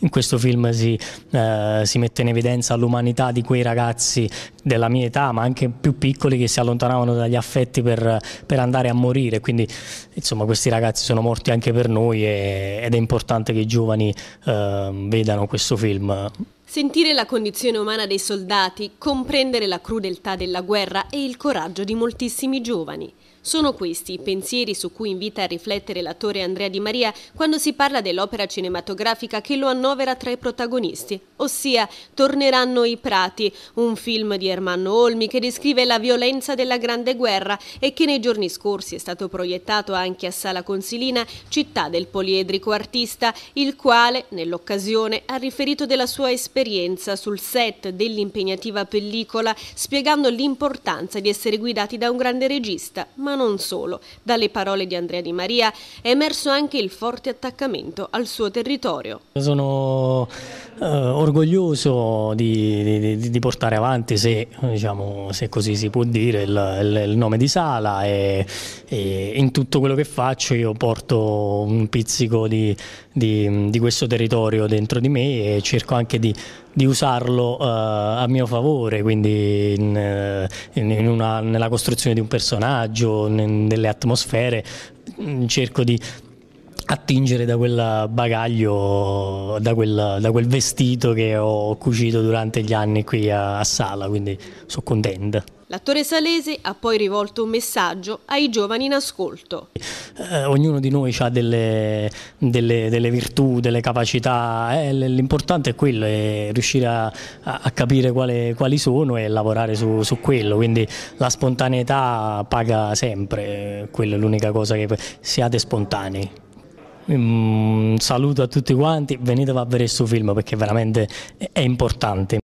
In questo film si, eh, si mette in evidenza l'umanità di quei ragazzi della mia età, ma anche più piccoli, che si allontanavano dagli affetti per, per andare a morire. Quindi, insomma, questi ragazzi sono morti anche per noi e, ed è importante che i giovani eh, vedano questo film. Sentire la condizione umana dei soldati, comprendere la crudeltà della guerra e il coraggio di moltissimi giovani. Sono questi i pensieri su cui invita a riflettere l'attore Andrea Di Maria quando si parla dell'opera cinematografica che lo annovera tra i protagonisti, ossia Torneranno i Prati, un film di Ermanno Olmi che descrive la violenza della Grande Guerra e che nei giorni scorsi è stato proiettato anche a Sala Consilina, città del poliedrico artista, il quale, nell'occasione, ha riferito della sua esperienza esperienza sul set dell'impegnativa pellicola spiegando l'importanza di essere guidati da un grande regista, ma non solo. Dalle parole di Andrea Di Maria è emerso anche il forte attaccamento al suo territorio. Sono eh, orgoglioso di, di, di, portare avanti, se, diciamo, se, così si può dire, il, il, il nome di Sala e, e, in tutto quello che faccio io porto un pizzico di, di questo territorio dentro di me e cerco anche di di usarlo uh, a mio favore, quindi eh, in, in una, nella costruzione di un personaggio, in, nelle atmosfere, mm, cerco di attingere da quel bagaglio, da quel, da quel, vestito che ho cucito durante gli anni qui a, a Sala, quindi sono contenta. L'attore salese ha poi rivolto un messaggio ai giovani in ascolto. Eh, ognuno di noi ha delle, delle, delle virtù, delle capacità, eh, l'importante è quello, è riuscire a, a capire quale, quali sono e lavorare su, su, quello, quindi la spontaneità paga sempre, eh, quella è l'unica cosa che siate spontanei un ehm, saluto a tutti quanti, venite a vedere il suo film perché veramente è importante.